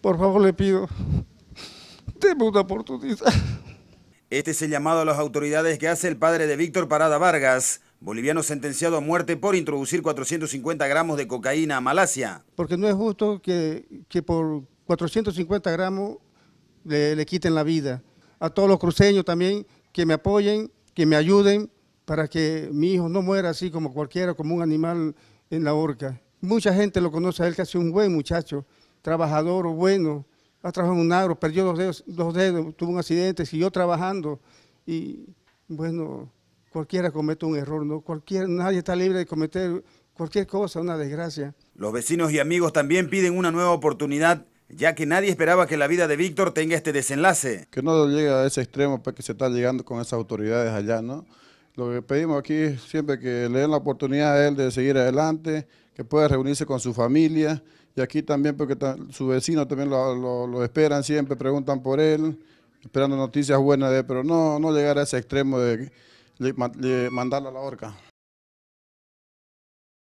Por favor le pido, déme una oportunidad. Este es el llamado a las autoridades que hace el padre de Víctor Parada Vargas, boliviano sentenciado a muerte por introducir 450 gramos de cocaína a Malasia. Porque no es justo que, que por 450 gramos le, le quiten la vida. A todos los cruceños también que me apoyen, que me ayuden para que mi hijo no muera así como cualquiera, como un animal en la horca. Mucha gente lo conoce a él, que hace un buen muchacho trabajador bueno, ha trabajado en un agro, perdió los dedos, dedos, tuvo un accidente, siguió trabajando y bueno, cualquiera comete un error, ¿no? Cualquier, nadie está libre de cometer cualquier cosa, una desgracia. Los vecinos y amigos también piden una nueva oportunidad, ya que nadie esperaba que la vida de Víctor tenga este desenlace. Que no llegue a ese extremo pues, que se está llegando con esas autoridades allá, ¿no? Lo que pedimos aquí es siempre que le den la oportunidad a él de seguir adelante, que pueda reunirse con su familia. Y aquí también, porque su vecino también lo, esperan siempre, preguntan por él, esperando noticias buenas de él, pero no, no llegar a ese extremo de, mandarla a la horca.